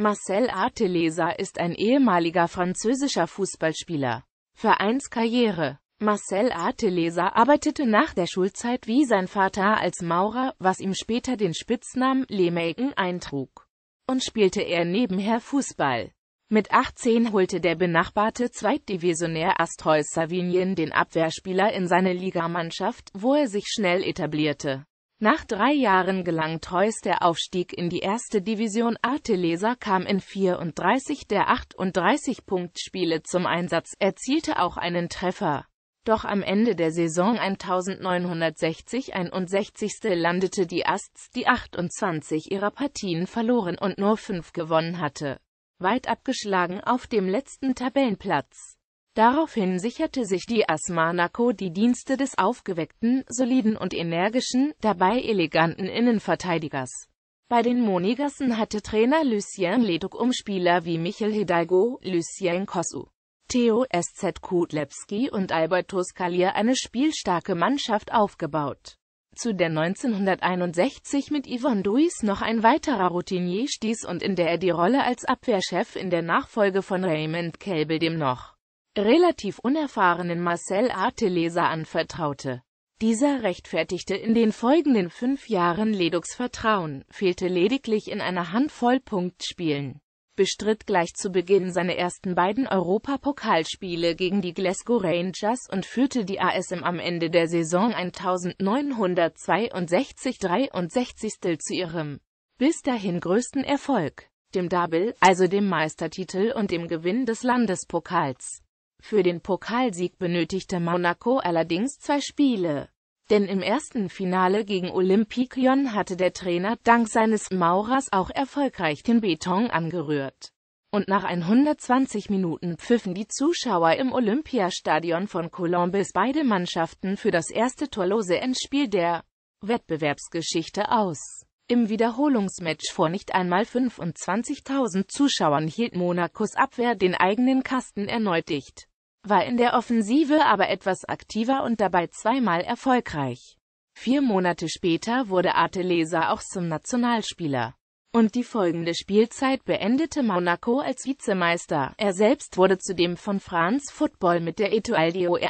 Marcel Artelesa ist ein ehemaliger französischer Fußballspieler. Vereinskarriere Marcel Artelesa arbeitete nach der Schulzeit wie sein Vater als Maurer, was ihm später den Spitznamen Lemaken eintrug. Und spielte er nebenher Fußball. Mit 18 holte der benachbarte Zweitdivisionär Astrol Savinien den Abwehrspieler in seine Ligamannschaft, wo er sich schnell etablierte. Nach drei Jahren gelang Treus der Aufstieg in die erste Division. Arteleser kam in 34 der 38-Punkt-Spiele zum Einsatz, erzielte auch einen Treffer. Doch am Ende der Saison 1960-61 landete die Asts, die 28 ihrer Partien verloren und nur 5 gewonnen hatte, weit abgeschlagen auf dem letzten Tabellenplatz. Daraufhin sicherte sich die Asmanako die Dienste des aufgeweckten, soliden und energischen, dabei eleganten Innenverteidigers. Bei den Monigassen hatte Trainer Lucien Leduc um Spieler wie Michel Hidalgo, Lucien Kossu, Theo SZ Kutlewski und Albert Toskalier eine spielstarke Mannschaft aufgebaut. Zu der 1961 mit Yvonne Duis noch ein weiterer Routinier stieß und in der er die Rolle als Abwehrchef in der Nachfolge von Raymond Kelbel dem noch relativ unerfahrenen Marcel Arteleser anvertraute. Dieser rechtfertigte in den folgenden fünf Jahren Leducs Vertrauen, fehlte lediglich in einer Handvoll Punktspielen, bestritt gleich zu Beginn seine ersten beiden Europapokalspiele gegen die Glasgow Rangers und führte die ASM am Ende der Saison 1962-63 zu ihrem bis dahin größten Erfolg, dem Double, also dem Meistertitel und dem Gewinn des Landespokals. Für den Pokalsieg benötigte Monaco allerdings zwei Spiele. Denn im ersten Finale gegen Olympikion hatte der Trainer dank seines Maurers auch erfolgreich den Beton angerührt. Und nach 120 Minuten pfiffen die Zuschauer im Olympiastadion von Columbus beide Mannschaften für das erste torlose Endspiel der Wettbewerbsgeschichte aus. Im Wiederholungsmatch vor nicht einmal 25.000 Zuschauern hielt Monacos Abwehr den eigenen Kasten erneut dicht war in der Offensive aber etwas aktiver und dabei zweimal erfolgreich. Vier Monate später wurde Artelesa auch zum Nationalspieler. Und die folgende Spielzeit beendete Monaco als Vizemeister. Er selbst wurde zudem von France Football mit der Etoile d'Oe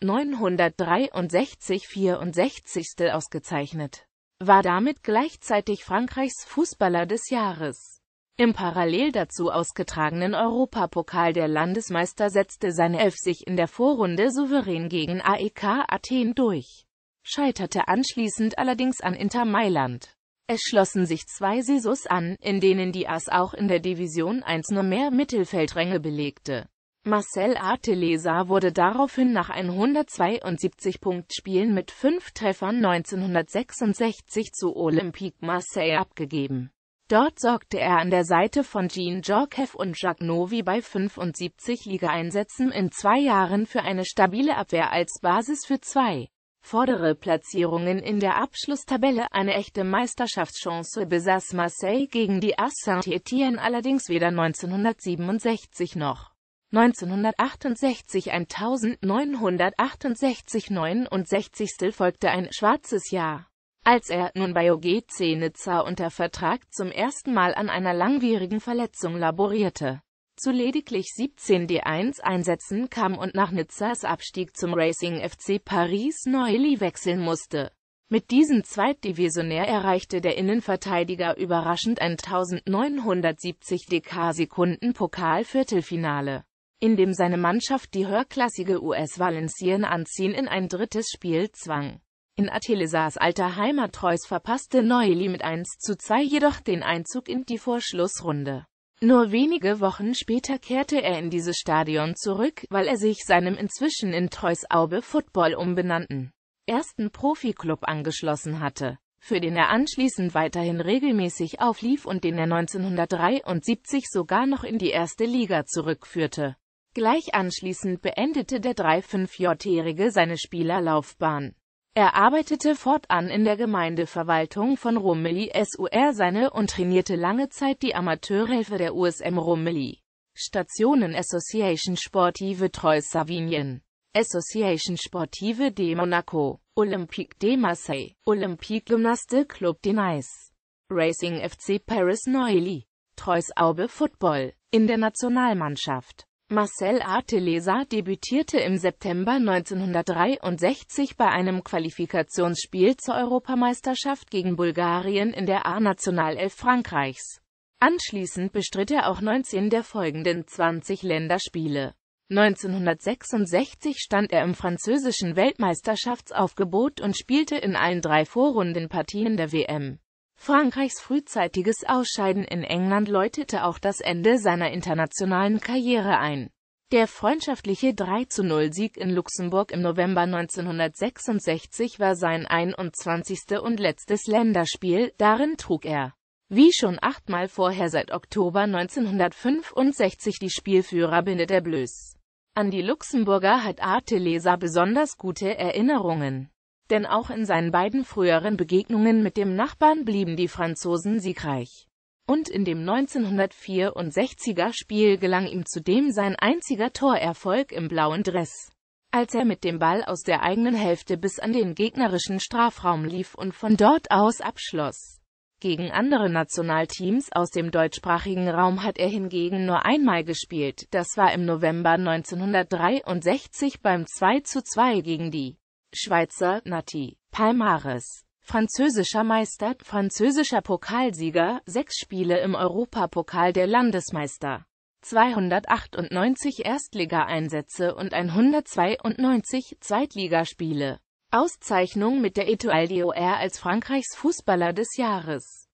1963-64. ausgezeichnet. War damit gleichzeitig Frankreichs Fußballer des Jahres. Im parallel dazu ausgetragenen Europapokal der Landesmeister setzte seine Elf sich in der Vorrunde souverän gegen AEK Athen durch, scheiterte anschließend allerdings an Inter Mailand. Es schlossen sich zwei Saisons an, in denen die AS auch in der Division 1 nur mehr Mittelfeldränge belegte. Marcel Artelesa wurde daraufhin nach 172 Punktspielen mit fünf Treffern 1966 zu Olympique Marseille abgegeben. Dort sorgte er an der Seite von Jean Jorkev und Jacques Novi bei 75 Ligaeinsätzen in zwei Jahren für eine stabile Abwehr als Basis für zwei vordere Platzierungen in der Abschlusstabelle. Eine echte Meisterschaftschance besaß Marseille gegen die AS Saint-Étienne allerdings weder 1967 noch 1968 1968 69 folgte ein schwarzes Jahr. Als er nun bei OGC Nizza unter Vertrag zum ersten Mal an einer langwierigen Verletzung laborierte, zu lediglich 17 D1 Einsätzen kam und nach Nizzas Abstieg zum Racing FC Paris Neuilly wechseln musste. Mit diesem Zweitdivisionär erreichte der Innenverteidiger überraschend ein 1970 DK-Sekunden Pokal-Viertelfinale, in dem seine Mannschaft die höherklassige US Valenciennes anziehen in ein drittes Spiel zwang. In Athelesas alter Heimat Treus verpasste Neueli mit 1 zu 2 jedoch den Einzug in die Vorschlussrunde. Nur wenige Wochen später kehrte er in dieses Stadion zurück, weil er sich seinem inzwischen in Treus Aube Football umbenannten ersten Profiklub angeschlossen hatte, für den er anschließend weiterhin regelmäßig auflief und den er 1973 sogar noch in die erste Liga zurückführte. Gleich anschließend beendete der 3-5-Jährige j seine Spielerlaufbahn. Er arbeitete fortan in der Gemeindeverwaltung von Romilly sur Seine und trainierte lange Zeit die Amateurhelfer der USM Romilly. Stationen Association Sportive Trois-Savinien Association Sportive de Monaco Olympique de Marseille Olympique Gymnastique Club de Nice Racing FC Paris Neuilly Trois Aube Football in der Nationalmannschaft Marcel Artelesa debütierte im September 1963 bei einem Qualifikationsspiel zur Europameisterschaft gegen Bulgarien in der A-Nationalelf Frankreichs. Anschließend bestritt er auch 19 der folgenden 20 Länderspiele. 1966 stand er im französischen Weltmeisterschaftsaufgebot und spielte in allen drei Vorrundenpartien der WM. Frankreichs frühzeitiges Ausscheiden in England läutete auch das Ende seiner internationalen Karriere ein. Der freundschaftliche 3-0-Sieg in Luxemburg im November 1966 war sein 21. und letztes Länderspiel, darin trug er, wie schon achtmal vorher seit Oktober 1965 die Spielführerbinde der Bleus. An die Luxemburger hat Arte Leser besonders gute Erinnerungen denn auch in seinen beiden früheren Begegnungen mit dem Nachbarn blieben die Franzosen siegreich. Und in dem 1964er Spiel gelang ihm zudem sein einziger Torerfolg im blauen Dress, als er mit dem Ball aus der eigenen Hälfte bis an den gegnerischen Strafraum lief und von dort aus abschloss. Gegen andere Nationalteams aus dem deutschsprachigen Raum hat er hingegen nur einmal gespielt, das war im November 1963 beim 2 zu 2 gegen die Schweizer Nati Palmares Französischer Meister, französischer Pokalsieger, sechs Spiele im Europapokal der Landesmeister, 298 Erstligaeinsätze und 192 Zweitligaspiele. Auszeichnung mit der Etoile d'Or als Frankreichs Fußballer des Jahres